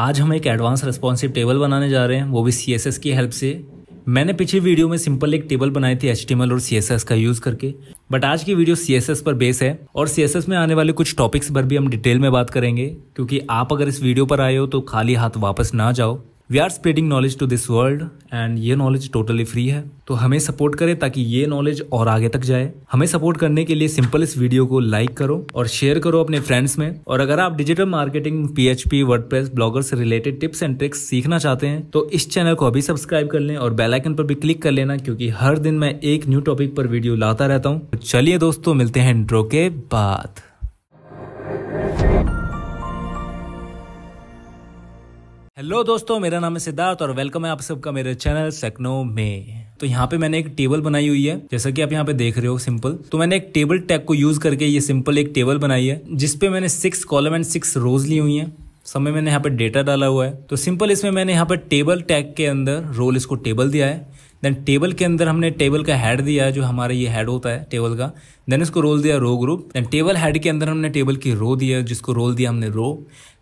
आज हम एक एडवांस रेस्पॉन्सिव टेबल बनाने जा रहे हैं वो भी सी की हेल्प से मैंने पिछली वीडियो में सिंपल एक टेबल बनाई थी एच और सी का यूज़ करके बट आज की वीडियो सी पर बेस है और सी में आने वाले कुछ टॉपिक्स पर भी हम डिटेल में बात करेंगे क्योंकि आप अगर इस वीडियो पर आए हो तो खाली हाथ वापस ना जाओ we are spreading knowledge to this world and ये नॉलेज टोटली फ्री है तो हमें सपोर्ट करें ताकि ये नॉलेज और आगे तक जाए हमें सपोर्ट करने के लिए सिंपल इस वीडियो को लाइक करो और शेयर करो अपने फ्रेंड्स में और अगर आप digital marketing P H P WordPress blogger से रिलेटेड टिप्स एंड ट्रिक्स सीखना चाहते हैं तो इस चैनल को अभी सब्सक्राइब कर लें और बेलाइकन पर भी क्लिक कर लेना क्योंकि हर दिन मैं एक न्यू टॉपिक पर वीडियो लाता रहता हूँ तो चलिए दोस्तों मिलते हैं इंट्रो के बाद हेलो दोस्तों मेरा नाम है सिद्धार्थ और वेलकम है आप सबका मेरे चैनल सेक्नो में तो यहाँ पे मैंने एक टेबल बनाई हुई है जैसा कि आप यहाँ पे देख रहे हो सिंपल तो मैंने एक टेबल टैग को यूज करके ये सिंपल एक टेबल बनाई है जिसपे मैंने six column and six rows ली हुई है समय मैंने यहाँ पे डेटा डाला हुआ है तो सिंपल इसमें मैंने यहाँ पे टेबल टैग के अंदर रोल इसको टेबल दिया है देन टेबल के अंदर हमने टेबल का हेड दिया जो हमारा ये हेड होता है टेबल का देन इसको रोल दिया row group then table head के अंदर हमने टेबल की रो दिया जिसको रोल दिया हमने रो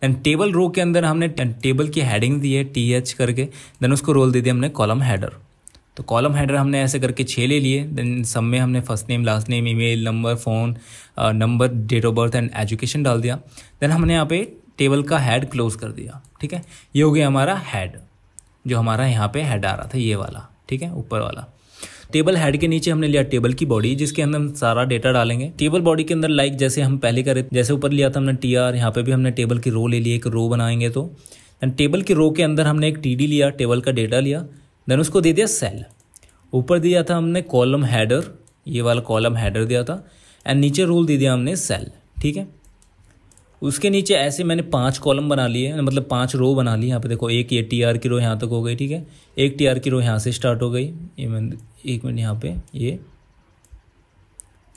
देन टेबल रो के अंदर हमने टेबल की हेडिंग दी है टी एच करके देन उसको रोल दे दिया हमने कॉलम हेडर तो कॉलम हेडर हमने ऐसे करके छः ले लिए देन सब में हमने first name last name email number phone number date of birth and education डाल दिया देन हमने यहाँ पे टेबल का हेड क्लोज कर दिया ठीक है ये हो गया हमारा हेड जो हमारा यहाँ पे हेड आ रहा था ये वाला ठीक है ऊपर वाला टेबल हेड के नीचे हमने लिया टेबल की बॉडी जिसके अंदर हम सारा डेटा डालेंगे टेबल बॉडी के अंदर लाइक जैसे हम पहले करे जैसे ऊपर लिया था हमने टी आर यहाँ पे भी हमने टेबल की रो ले ली एक रो बनाएंगे तो देन टेबल की रो के अंदर हमने एक टी डी लिया टेबल का डेटा लिया देन उसको दे दिया सेल ऊपर दिया था हमने कॉलम हैडर ये वाला कॉलम हैडर दिया था एंड नीचे रोल दे दिया हमने सेल ठीक है उसके नीचे ऐसे मैंने पांच कॉलम बना लिए मतलब पांच रो बना ली यहाँ पे देखो एक ये टी आर की रो यहाँ तक हो गई ठीक है एक टी आर की रो यहाँ से स्टार्ट हो गई ये मैंने एक मिनट यहाँ पे ये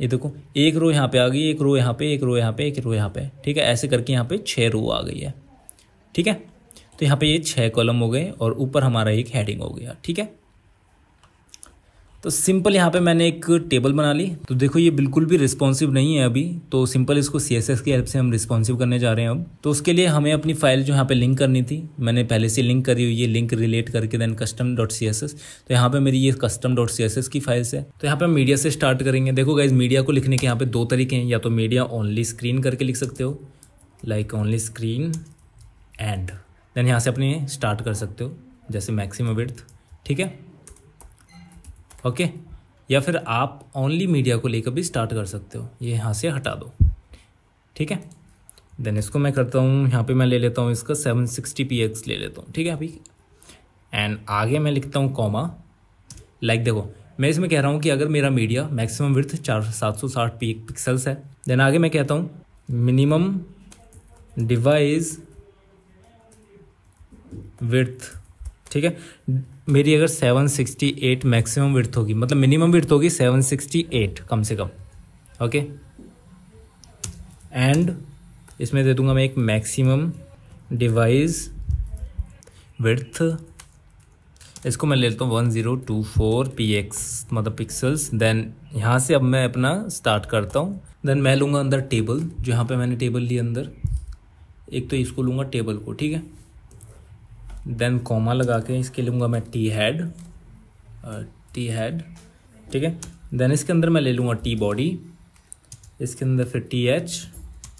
ये देखो एक रो यहाँ पे आ गई एक रो यहाँ पे एक रो यहाँ पे एक रो यहाँ पे ठीक है ऐसे करके यहाँ पे छः रो आ गई है ठीक है तो यहाँ पे ये छः कॉलम हो गए और ऊपर हमारा एक हेडिंग हो गया ठीक है तो सिंपल यहाँ पे मैंने एक टेबल बना ली तो देखो ये बिल्कुल भी रिस्पॉन्सिव नहीं है अभी तो सिंपल इसको सी एस एस की हेल्प से हम रिस्पॉन्सिव करने जा रहे हैं अब तो उसके लिए हमें अपनी फाइल जो यहाँ पे लिंक करनी थी मैंने पहले से लिंक करी हुई है लिंक रिलेट करके then custom dot C S S तो यहाँ पे मेरी ये कस्टम डॉट सी एस एस की फाइल्स है तो यहाँ पे मीडिया से स्टार्ट करेंगे देखो गाइज मीडिया को लिखने के यहाँ पे दो तरीके हैं या तो मीडिया ओनली स्क्रीन करके लिख सकते हो like only screen and then यहाँ से अपने स्टार्ट कर सकते हो जैसे मैक्सिमम विड्थ ठीक है ओके या फिर आप ओनली मीडिया को लेकर भी स्टार्ट कर सकते हो ये यहाँ से हटा दो ठीक है देन इसको मैं करता हूँ यहाँ पे मैं ले लेता हूँ इसका सेवन सिक्सटी पी एक्स ले लेता हूँ ठीक है अभी एंड आगे मैं लिखता हूँ कॉमा लाइक देखो मैं इसमें कह रहा हूँ कि अगर मेरा मीडिया मैक्सिमम विर्थ चार सात सौ साठ पी पिक्सल्स है देन आगे मैं कहता हूँ मिनिमम डिवाइस विर्थ ठीक है मेरी अगर 768 मैक्सिमम विर्थ होगी मतलब मिनिमम विर्थ होगी 768 कम से कम ओके एंड इसमें दे दूंगा मैं एक मैक्सिमम डिवाइस विर्थ इसको मैं ले लेता हूँ one zero two four P X मतलब पिक्सल्स देन यहाँ से अब मैं अपना स्टार्ट करता हूँ देन मैं लूँगा अंदर टेबल जो यहाँ पे मैंने टेबल लिया अंदर एक तो इसको लूँगा टेबल को ठीक है देन कॉमा लगा के इसके लूँगा मैं टी हेड टी हेड ठीक है देन इसके अंदर मैं ले लूँगा टी बॉडी इसके अंदर फिर T H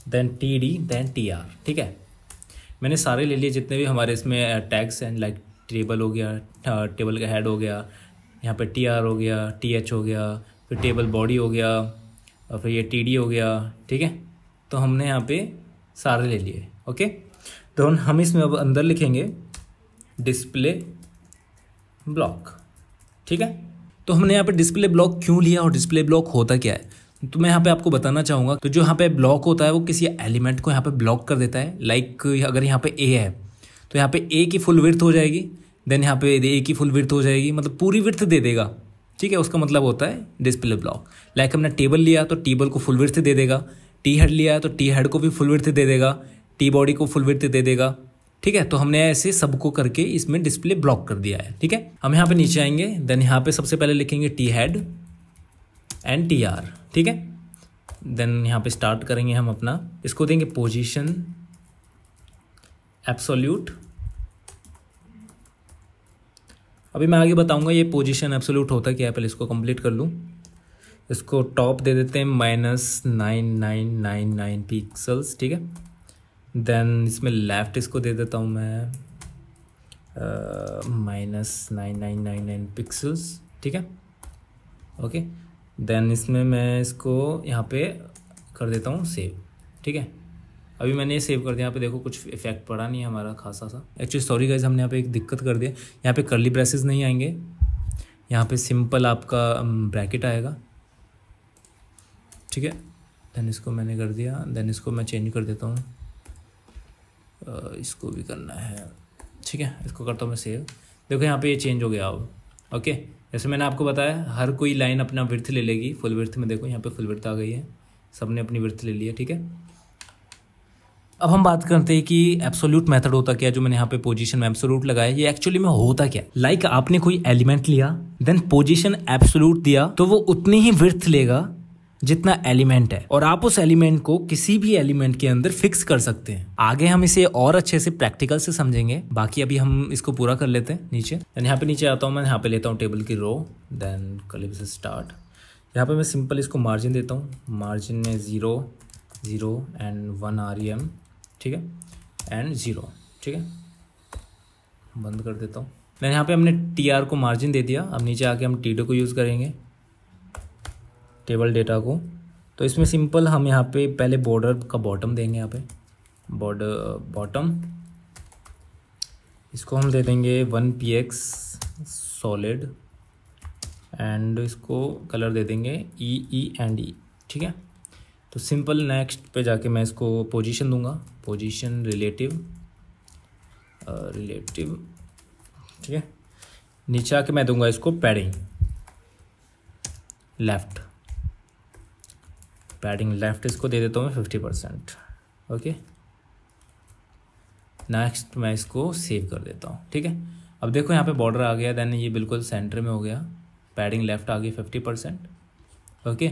then T D then T R ठीक है मैंने सारे ले लिए जितने भी हमारे इसमें टैक्स uh, हैं लाइक टेबल हो गया टेबल uh, का हेड हो गया यहाँ पे टी आर हो गया टी एच हो गया फिर टेबल बॉडी हो गया और फिर ये टी डी हो गया ठीक है तो हमने यहाँ पे सारे ले लिए ओके तो हम इसमें अब अंदर लिखेंगे डिस्प्ले ब्लॉक ठीक है तो हमने यहाँ पे डिस्प्ले ब्लॉक क्यों लिया और डिस्प्ले ब्लॉक होता क्या है तो मैं यहाँ पे आपको बताना चाहूँगा तो जो यहाँ पे ब्लॉक होता है वो किसी एलिमेंट को यहाँ पे ब्लॉक कर देता है लाइक अगर यहाँ पे ए है तो यहाँ पे ए की फुल विर्थ हो जाएगी देन यहाँ पे ए की फुल विर्थ हो जाएगी मतलब पूरी विर्थ दे देगा ठीक है उसका मतलब होता है डिस्प्ले ब्लॉक लाइक हमने टेबल लिया तो टेबल को फुल विर्थ दे देगा टी हेड लिया तो टी हेड को भी फुल विर्थ दे देगा टी बॉडी को फुल विर्थ दे देगा ठीक है तो हमने ऐसे सबको करके इसमें डिस्प्ले ब्लॉक कर दिया है ठीक है हम यहाँ पे नीचे आएंगे देन यहाँ पे सबसे पहले लिखेंगे T head and T R ठीक है देन यहाँ पे स्टार्ट करेंगे हम अपना इसको देंगे पोजिशन एप्सोल्यूट अभी मैं आगे बताऊंगा ये पोजिशन एप्सोल्यूट होता क्या है पहले इसको कंप्लीट कर लूँ इसको टॉप दे देते हैं minus nine nine nine nine pixels ठीक है देन इसमें लेफ़्ट इसको दे देता हूँ मैं minus nine nine nine nine pixels ठीक है ओके देन इसमें मैं इसको यहाँ पे कर देता हूँ सेव ठीक है अभी मैंने ये सेव कर दिया यहाँ पे देखो कुछ इफेक्ट पड़ा नहीं है हमारा खासा सा एक्चुअली सॉरी गाइज हमने यहाँ पे एक दिक्कत कर दिया यहाँ पे करली ब्रेसेस नहीं आएंगे यहाँ पे सिंपल आपका ब्रैकेट आएगा ठीक है देन इसको मैंने कर दिया देन इसको मैं चेंज कर देता हूँ इसको भी करना है ठीक है इसको करता हूँ मैं सेव देखो यहाँ पे ये चेंज हो गया अब ओके जैसे मैंने आपको बताया हर कोई लाइन अपना विर्थ ले लेगी फुल वर्थ में देखो यहाँ पे फुल विर्थ आ गई है सब ने अपनी विर्थ ले लिया है ठीक है अब हम बात करते हैं कि एब्सोल्यूट मेथड होता क्या जो मैंने यहाँ पे पोजीशन में एब्सोल्यूट लगाया ये एक्चुअली में होता क्या लाइक like आपने कोई एलिमेंट लिया देन पोजीशन एब्सोल्यूट दिया तो वो उतनी ही विर्थ लेगा जितना एलिमेंट है और आप उस एलिमेंट को किसी भी एलिमेंट के अंदर फिक्स कर सकते हैं आगे हम इसे और अच्छे से प्रैक्टिकल से समझेंगे बाकी अभी हम इसको पूरा कर लेते हैं नीचे देन यहाँ पे नीचे आता हूँ मैं यहाँ पे लेता हूँ टेबल की रो देन कलिप से स्टार्ट यहाँ पे मैं सिंपल इसको मार्जिन देता हूँ मार्जिन में zero zero and one R E M ठीक है एंड ज़ीरो ठीक है बंद कर देता हूँ देन यहाँ पे हमने टी आर को मार्जिन दे दिया अब नीचे आके हम टी डो को यूज़ करेंगे टेबल डेटा को तो इसमें सिंपल हम यहाँ पे पहले बॉर्डर का बॉटम देंगे यहाँ पे बॉर्डर बॉटम uh, इसको हम दे देंगे one P X solid and इसको कलर दे देंगे ई ई एंड ई ठीक है तो सिंपल नेक्स्ट पे जाके मैं इसको पोजीशन दूंगा पोजीशन रिलेटिव रिलेटिव ठीक है नीचे आके मैं दूंगा इसको पैडिंग लेफ्ट बैटिंग लेफ्ट इसको दे देता हूँ मैं फिफ्टी परसेंट ओके नेक्स्ट मैं इसको सेव कर देता हूँ ठीक है अब देखो यहाँ पे बॉर्डर आ गया देन ये बिल्कुल सेंटर में हो गया पैडिंग लेफ्ट आ गई फिफ्टी परसेंट ओके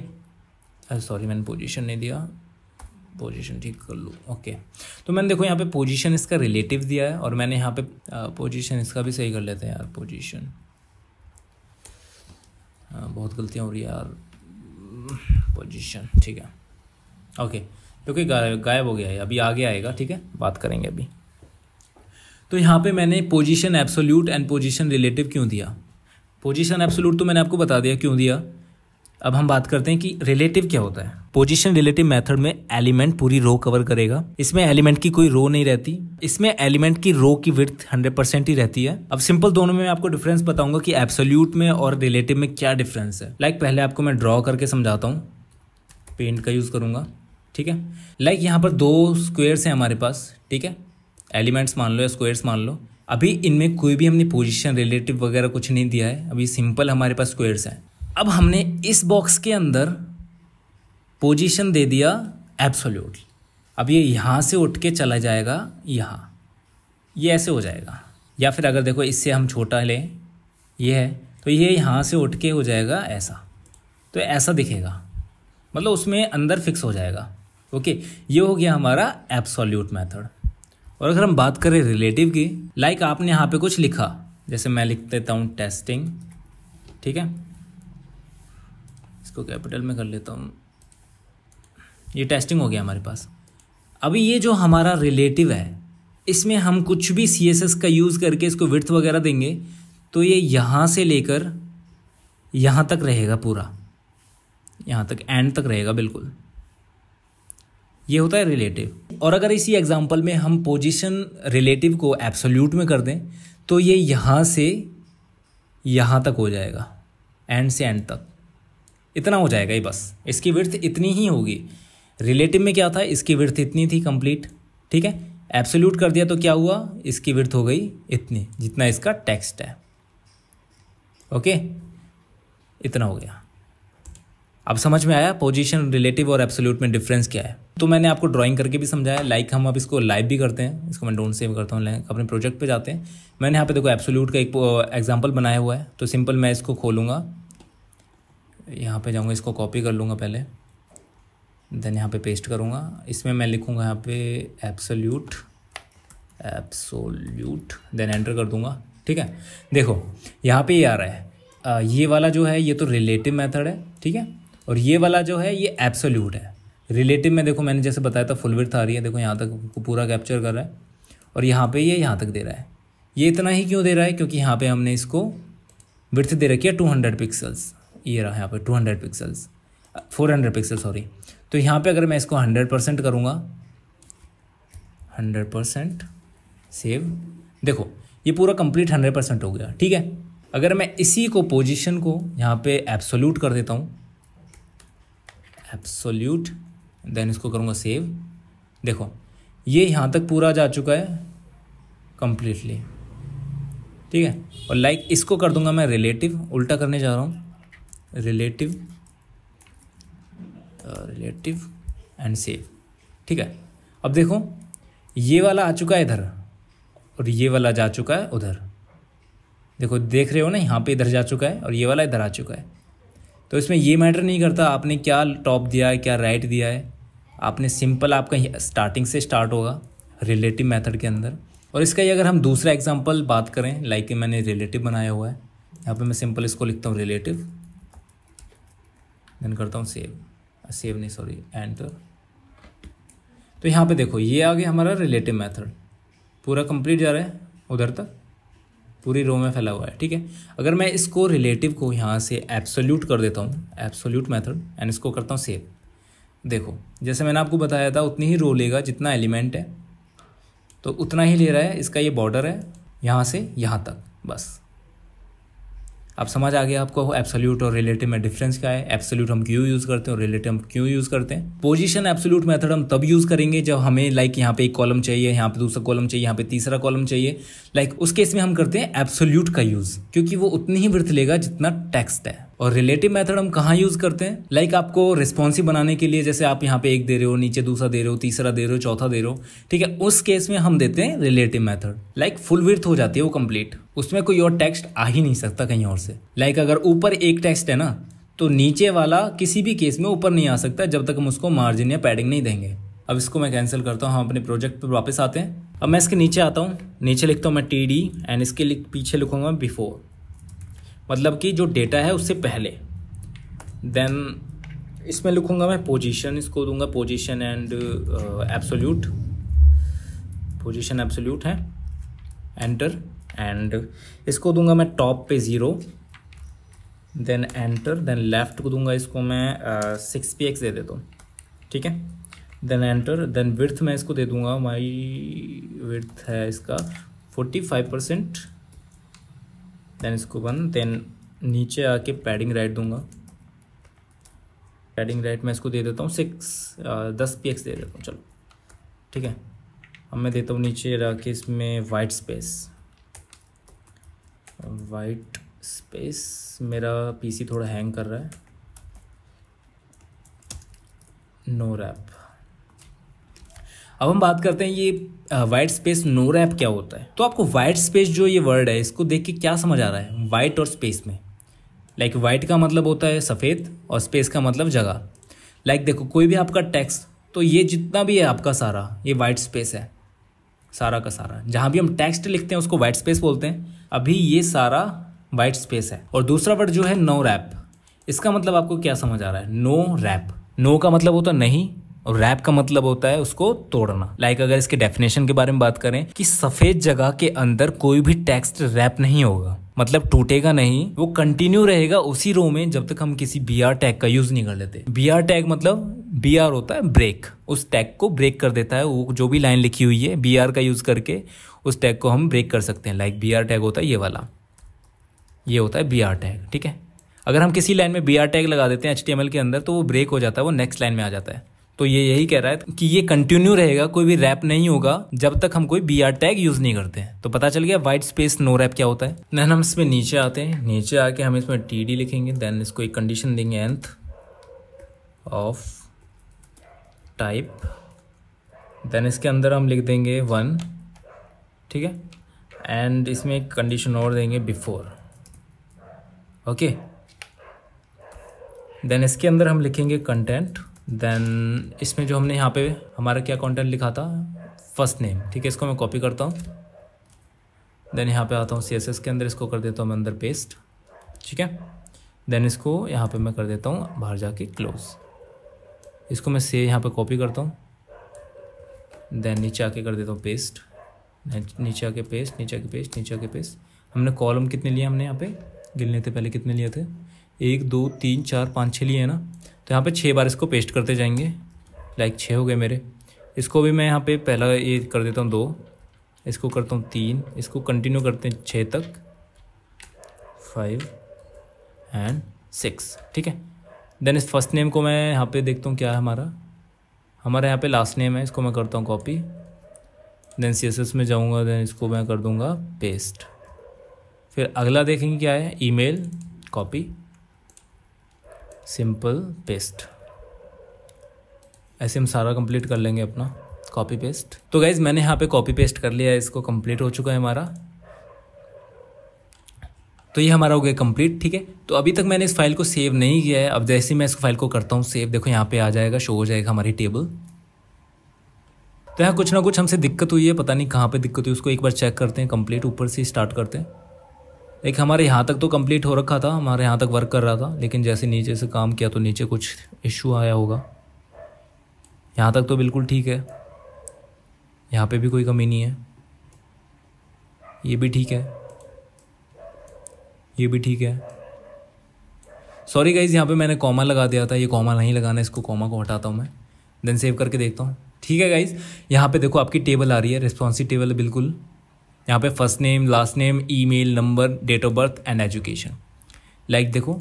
सॉरी मैंने पोजीशन नहीं दिया पोजीशन ठीक कर लूँ ओके तो मैंने देखो यहाँ पे पोजीशन इसका रिलेटिव दिया है और मैंने यहाँ पे पोजीशन इसका भी सही कर लेते हैं यार पोजिशन बहुत गलतियाँ हो रही है यार पोजिशन ठीक है ओके क्योंकि तो गायब हो गया है अभी आगे आएगा ठीक है बात करेंगे अभी तो यहाँ पे मैंने position absolute and position relative क्यों दिया पोजीशन एब्सोल्यूट तो मैंने आपको बता दिया क्यों दिया अब हम बात करते हैं कि रिलेटिव क्या होता है पोजीशन रिलेटिव मेथड में एलिमेंट पूरी रो कवर करेगा इसमें एलिमेंट की कोई रो नहीं रहती इसमें एलिमेंट की रो की विर्थ हंड्रेड परसेंट ही रहती है अब सिंपल दोनों में आपको डिफरेंस बताऊंगा कि एब्सोल्यूट में और रिलेटिव में क्या डिफरेंस है लाइक like पहले आपको मैं ड्रॉ करके समझाता हूँ पेंट का यूज़ करूँगा ठीक है लाइक यहाँ पर दो स्क्वेयर्स हैं हमारे पास ठीक है एलिमेंट्स मान लो या स्क्वेयर्स मान लो अभी इनमें कोई भी हमने पोजिशन रिलेटिव वगैरह कुछ नहीं दिया है अभी सिंपल हमारे पास स्क्वेयर्स हैं अब हमने इस बॉक्स के अंदर पोजीशन दे दिया एब्सोल्यूट अब ये यहाँ से उठ के चला जाएगा यहाँ ये ऐसे हो जाएगा या फिर अगर देखो इससे हम छोटा लें ये है तो ये यहाँ से उठ के हो जाएगा ऐसा तो ऐसा दिखेगा मतलब उसमें अंदर फिक्स हो जाएगा ओके ये हो गया हमारा एब्सोल्यूट मेथड और अगर हम बात करें रिलेटिव की लाइक आपने यहाँ पे कुछ लिखा जैसे मैं लिख देता हूँ टेस्टिंग ठीक है इसको कैपिटल में कर लेता हूँ ये टेस्टिंग हो गया हमारे पास अभी ये जो हमारा रिलेटिव है इसमें हम कुछ भी सी का यूज़ करके इसको विर्थ वगैरह देंगे तो ये यहाँ से लेकर यहाँ तक रहेगा पूरा यहाँ तक एंड तक रहेगा बिल्कुल ये होता है रिलेटिव और अगर इसी एग्जाम्पल में हम पोजीशन रिलेटिव को एब्सोल्यूट में कर दें तो ये यहाँ से यहाँ तक हो जाएगा एंड से एंड तक इतना हो जाएगा ही बस इसकी विर्थ इतनी ही होगी रिलेटिव में क्या था इसकी विर्थ इतनी थी कंप्लीट ठीक है एब्सोल्यूट कर दिया तो क्या हुआ इसकी विर्थ हो गई इतनी जितना इसका टेक्स्ट है ओके इतना हो गया अब समझ में आया पोजीशन रिलेटिव और एब्सोल्यूट में डिफरेंस क्या है तो मैंने आपको ड्राइंग करके भी समझाया लाइक हम अब इसको लाइव भी करते हैं इसको मैं डोंट सेव करता हूँ अपने प्रोजेक्ट पे जाते हैं मैंने यहाँ पे देखो एब्सोल्यूट का एक एग्जांपल बनाया हुआ है तो सिंपल मैं इसको खोलूँगा यहाँ पे जाऊँगा इसको कॉपी कर लूँगा पहले देन यहाँ पे पेस्ट करूँगा इसमें मैं लिखूँगा यहाँ पे एप्सोल्यूट एप्सोल्यूट देन एंटर कर दूँगा ठीक है देखो यहाँ पे ये आ रहा है आ, ये वाला जो है ये तो रिलेटिव मेथड है ठीक है और ये वाला जो है ये एप्सोल्यूट है रिलेटिव में देखो मैंने जैसे बताया था फुल विर्थ आ रही है देखो यहाँ तक पूरा कैप्चर कर रहा है और यहाँ पर ये यह यहाँ तक दे रहा है ये इतना ही क्यों दे रहा है क्योंकि यहाँ पे हमने इसको विर्थ दे रखी है टू हंड्रेड पिक्सल्स ये रहा यहाँ पर two hundred pixels four hundred pixel sorry तो यहाँ पे अगर मैं इसको हंड्रेड परसेंट करूँगा हंड्रेड परसेंट सेव देखो ये पूरा कंप्लीट हंड्रेड परसेंट हो गया ठीक है अगर मैं इसी को पोजिशन को यहाँ पे एब्सोल्यूट कर देता हूँ एब्सोल्यूट देन इसको करूँगा सेव देखो ये यहाँ तक पूरा जा चुका है कम्प्लीटली ठीक है और लाइक like इसको कर दूंगा मैं रिलेटिव उल्टा करने जा रहा हूँ रिलेटिव रिलेटिव एंड सेव ठीक है अब देखो ये वाला आ चुका है इधर और ये वाला जा चुका है उधर देखो देख रहे हो ना यहाँ पे इधर जा चुका है और ये वाला इधर आ चुका है तो इसमें ये मैटर नहीं करता आपने क्या टॉप दिया है क्या राइट दिया है आपने सिंपल आपका स्टार्टिंग से स्टार्ट होगा रिलेटिव मेथड के अंदर और इसका ही अगर हम दूसरा एग्जांपल बात करें लाइक मैंने रिलेटिव बनाया हुआ है यहाँ पे मैं सिंपल इसको लिखता हूँ रिलेटिव देन करता हूँ सेव सेव uh, नहीं सॉरी एंटर तो यहाँ पे देखो ये आ गया हमारा रिलेटिव मेथड पूरा कंप्लीट जा रहा है उधर तक पूरी रो में फैला हुआ है ठीक है अगर मैं इसको रिलेटिव को यहाँ से एब्सोल्यूट कर देता हूँ एब्सोल्यूट मेथड एंड इसको करता हूँ सेव देखो जैसे मैंने आपको बताया था उतनी ही रो लेगा जितना एलिमेंट है तो उतना ही ले रहा है इसका ये बॉर्डर है यहाँ से यहाँ तक बस अब समझ आ गया आपको एब्सोल्यूट और रिलेटिव में डिफरेंस क्या है एब्सोल्यूट हम क्यों यूज करते हैं और रिलेटिव हम क्यों यूज करते हैं पोजीशन एब्सोल्यूट मेथड हम तब यूज करेंगे जब हमें लाइक यहाँ पे एक कॉलम चाहिए यहाँ पे दूसरा कॉलम चाहिए यहाँ पे तीसरा कॉलम चाहिए लाइक उस केस में हम करते हैं एब्सोल्यूट का यूज क्योंकि वो उतनी ही वृथ लेगा जितना टेक्स्ट है और रिलेटिव मेथड हम कहाँ यूज़ करते हैं लाइक like आपको रिस्पॉन्सिव बनाने के लिए जैसे आप यहाँ पे एक दे रहे हो नीचे दूसरा दे रहे हो तीसरा दे रहे हो चौथा दे रहे हो ठीक है उस केस में हम देते हैं relative method like full width हो जाती है वो कंप्लीट उसमें कोई और टेक्स्ट आ ही नहीं सकता कहीं और से लाइक like अगर ऊपर एक टेक्स्ट है ना तो नीचे वाला किसी भी केस में ऊपर नहीं आ सकता जब तक हम उसको मार्जिन या पैडिंग नहीं देंगे अब इसको मैं कैंसिल करता हूँ हम अपने प्रोजेक्ट पर वापस आते हैं अब मैं इसके नीचे आता हूँ नीचे लिखता हूँ मैं टी डी एंड इसके पीछे लिखूंगा बिफोर मतलब कि जो डेटा है उससे पहले देन इसमें लिखूँगा मैं पोजीशन इसको दूंगा position and absolute position absolute है एंटर एंड इसको दूंगा मैं टॉप पे zero then enter then left को दूंगा इसको मैं सिक्स पी एक्स दे देता हूँ ठीक है देन एंटर देन विर्थ मैं इसको दे दूंगा माई विर्थ है इसका फोर्टी फाइव परसेंट देन इसको वन देन नीचे आके पैडिंग राइट दूंगा पैडिंग राइट मैं इसको दे देता हूँ सिक्स uh, दस पी एक्स दे देता हूँ चलो ठीक है अब मैं देता हूँ नीचे आके इसमें वाइट स्पेस वाइट स्पेस मेरा पीसी थोड़ा हैंग कर रहा है नो रैप अब हम बात करते हैं ये वाइट स्पेस नो रैप क्या होता है तो आपको वाइट स्पेस जो ये वर्ड है इसको देख के क्या समझ आ रहा है वाइट और स्पेस में लाइक like, वाइट का मतलब होता है सफ़ेद और स्पेस का मतलब जगह लाइक like, देखो कोई भी आपका टैक्स तो ये जितना भी है आपका सारा ये वाइट स्पेस है सारा का सारा जहाँ भी हम टेक्स्ट लिखते हैं उसको वाइट स्पेस बोलते हैं अभी ये सारा वाइट स्पेस है और दूसरा वर्ड जो है नो रैप इसका मतलब आपको क्या समझ आ रहा है नो रैप नो का मतलब होता नहीं और रैप का मतलब होता है उसको तोड़ना लाइक अगर इसके डेफिनेशन के बारे में बात करें कि सफेद जगह के अंदर कोई भी टेक्स्ट रैप नहीं होगा मतलब टूटेगा नहीं वो कंटिन्यू रहेगा उसी रो में जब तक हम किसी बी आर टैग का यूज नहीं कर लेते बी आर टैग मतलब बी आर होता है ब्रेक उस टैग को ब्रेक कर देता है वो जो भी लाइन लिखी हुई है बी आर का यूज करके उस टैग को हम ब्रेक कर सकते हैं लाइक बी आर टैग होता है ये वाला ये होता है बी आर टैग ठीक है अगर हम किसी लाइन में बी आर टैग लगा देते हैं एच टी एम एल के अंदर तो वो ब्रेक हो जाता है वो नेक्स्ट लाइन में आ जाता है तो ये यही कह रहा है कि ये कंटिन्यू रहेगा कोई भी रैप नहीं होगा जब तक हम कोई बी आर टैग यूज नहीं करते तो पता चल गया वाइट स्पेस नो रैप क्या होता है देन हम इसमें नीचे आते हैं नीचे आके हम इसमें टी डी लिखेंगे देन इसको एक कंडीशन देंगे एंथ ऑफ टाइप देन इसके अंदर हम लिख देंगे वन ठीक है एंड इसमें एक कंडीशन और देंगे बिफोर ओके देन इसके अंदर हम लिखेंगे कंटेंट देन इसमें जो हमने यहाँ पे हमारा क्या कंटेंट लिखा था फर्स्ट नेम ठीक है इसको मैं कॉपी करता हूँ देन यहाँ पे आता हूँ सी के अंदर इसको कर देता हूँ मैं अंदर पेस्ट ठीक है देन इसको यहाँ पे मैं कर देता हूँ बाहर जाके क्लोज इसको मैं से यहाँ पे कॉपी करता हूँ देन नीचे आके कर देता हूँ पेस्ट नीचे आके पेस्ट नीचे आके पेस्ट नीचे आके पेस्ट हमने कॉलम कितने लिए हमने यहाँ पे गिनने थे पहले कितने लिए थे एक दो तीन चार पाँच छः लिए हैं ना तो यहाँ पे छः बार इसको पेस्ट करते जाएंगे लाइक छः हो गए मेरे इसको भी मैं यहाँ पे पहला ये कर देता हूँ दो इसको करता हूँ तीन इसको कंटिन्यू करते हैं छः तक फाइव एंड सिक्स ठीक है देन इस फर्स्ट नेम को मैं यहाँ पे देखता हूँ क्या है हमारा हमारा यहाँ पे लास्ट नेम है इसको मैं करता हूँ copy then C S S में जाऊँगा देन इसको मैं कर दूँगा पेस्ट फिर अगला देखेंगे क्या है मेल कॉपी सिंपल पेस्ट ऐसे हम सारा कंप्लीट कर लेंगे अपना कॉपी पेस्ट तो गाइज़ मैंने यहाँ पे कॉपी पेस्ट कर लिया है इसको कंप्लीट हो चुका है हमारा तो ये हमारा हो गया कंप्लीट ठीक है तो अभी तक मैंने इस फाइल को सेव नहीं किया है अब जैसे ही मैं इस फाइल को करता हूँ सेव देखो यहाँ पे आ जाएगा शो हो जाएगा हमारी टेबल तो यहाँ कुछ ना कुछ हमसे दिक्कत हुई है पता नहीं कहाँ पे दिक्कत हुई उसको एक बार चेक करते हैं कंप्लीट ऊपर से स्टार्ट करते हैं एक हमारे यहाँ तक तो कंप्लीट हो रखा था हमारे यहाँ तक वर्क कर रहा था लेकिन जैसे नीचे से काम किया तो नीचे कुछ इशू आया होगा यहाँ तक तो बिल्कुल ठीक है यहाँ पे भी कोई कमी नहीं है ये भी ठीक है ये भी ठीक है सॉरी गाइज यहाँ पे मैंने कॉमा लगा दिया था ये कॉमा नहीं लगाना इसको कॉमा को हटाता हूँ मैं देन सेव करके देखता हूँ ठीक है गाइज यहाँ पे देखो आपकी टेबल आ रही है रिस्पॉन्सिव टेबल बिल्कुल यहाँ पे first name last name email number date of birth and education like देखो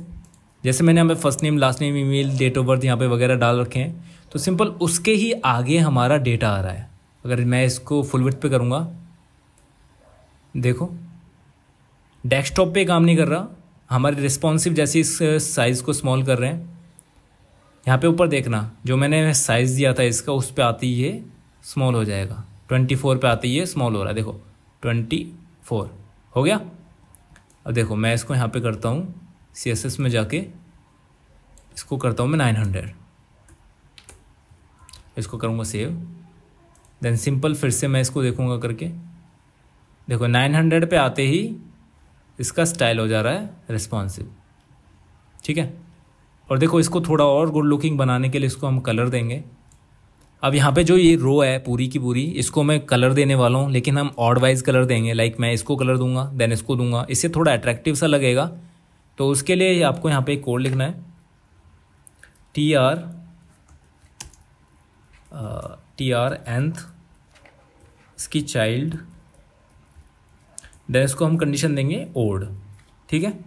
जैसे मैंने यहाँ पे first name last name email date of birth यहाँ पे वगैरह डाल रखे हैं तो सिंपल उसके ही आगे हमारा डेटा आ रहा है अगर मैं इसको फुल विथ पे करूँगा देखो डेस्कटॉप पे काम नहीं कर रहा हमारे रिस्पॉन्सिव जैसे इस साइज़ को स्मॉल कर रहे हैं यहाँ पे ऊपर देखना जो मैंने साइज़ दिया था इसका उस पर आती है स्मॉल हो जाएगा ट्वेंटी फोर पर आती है स्मॉल हो रहा है देखो ट्वेंटी फोर हो गया अब देखो मैं इसको यहाँ पे करता हूँ सी एस एस में जाके इसको करता हूँ मैं नाइन हंड्रेड इसको करूँगा सेव देन सिंपल फिर से मैं इसको देखूँगा करके देखो नाइन हंड्रेड पर आते ही इसका स्टाइल हो जा रहा है रिस्पॉन्सिव ठीक है और देखो इसको थोड़ा और गुड लुकिंग बनाने के लिए इसको हम कलर देंगे अब यहाँ पे जो ये रो है पूरी की पूरी इसको मैं कलर देने वाला हूँ लेकिन हम ऑड वाइज कलर देंगे लाइक मैं इसको कलर दूंगा देन इसको दूंगा इससे थोड़ा अट्रैक्टिव सा लगेगा तो उसके लिए आपको यहाँ पे एक कोड लिखना है T R T R nth इसकी चाइल्ड देन इसको हम कंडीशन देंगे ओड ठीक है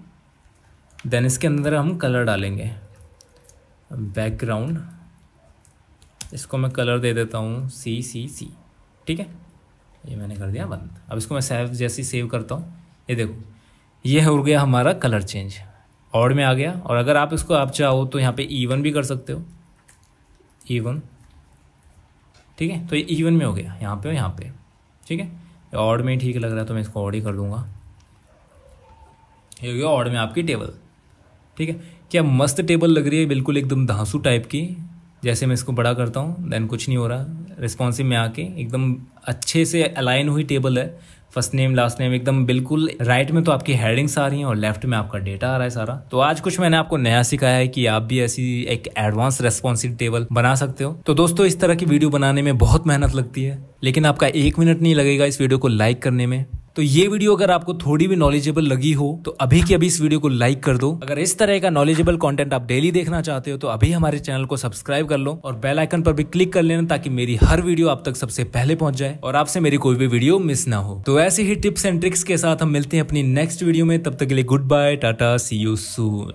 देन इसके अंदर हम कलर डालेंगे बैकग्राउंड इसको मैं कलर दे देता हूँ सी सी सी ठीक है ये मैंने कर दिया बंद अब इसको मैं सेव जैसे सेव करता हूँ ये देखो ये हो गया हमारा कलर चेंज ऑड में आ गया और अगर आप इसको आप चाहो तो यहाँ पे ईवन भी कर सकते हो ईवन ठीक है तो ये ईवन में हो गया यहाँ पे और यहाँ पे ठीक है ऑड में ठीक लग रहा है तो मैं इसको ऑड ही कर दूंगा ये हो गया ऑड में आपकी टेबल ठीक है क्या मस्त टेबल लग रही है बिल्कुल एकदम धांसू टाइप की जैसे मैं इसको बड़ा करता हूँ देन कुछ नहीं हो रहा रिस्पॉन्सिव में आके एकदम अच्छे से अलाइन हुई टेबल है फर्स्ट नेम लास्ट नेम एकदम बिल्कुल राइट में तो आपकी हेडिंग्स आ रही हैं और लेफ्ट में आपका डेटा आ रहा है सारा तो आज कुछ मैंने आपको नया सिखाया है कि आप भी ऐसी एक एडवांस रेस्पॉन्सिव टेबल बना सकते हो तो दोस्तों इस तरह की वीडियो बनाने में बहुत मेहनत लगती है लेकिन आपका एक मिनट नहीं लगेगा इस वीडियो को लाइक करने में तो ये वीडियो अगर आपको थोड़ी भी नॉलेजेबल लगी हो तो अभी की अभी इस वीडियो को लाइक कर दो अगर इस तरह का नॉलेजेबल कंटेंट आप डेली देखना चाहते हो तो अभी हमारे चैनल को सब्सक्राइब कर लो और बेल आइकन पर भी क्लिक कर लेना ताकि मेरी हर वीडियो आप तक सबसे पहले पहुंच जाए और आपसे मेरी कोई भी वीडियो मिस ना हो तो ऐसे ही टिप्स एंड ट्रिक्स के साथ हम मिलते हैं अपनी नेक्स्ट वीडियो में तब तक के लिए good bye tata see you soon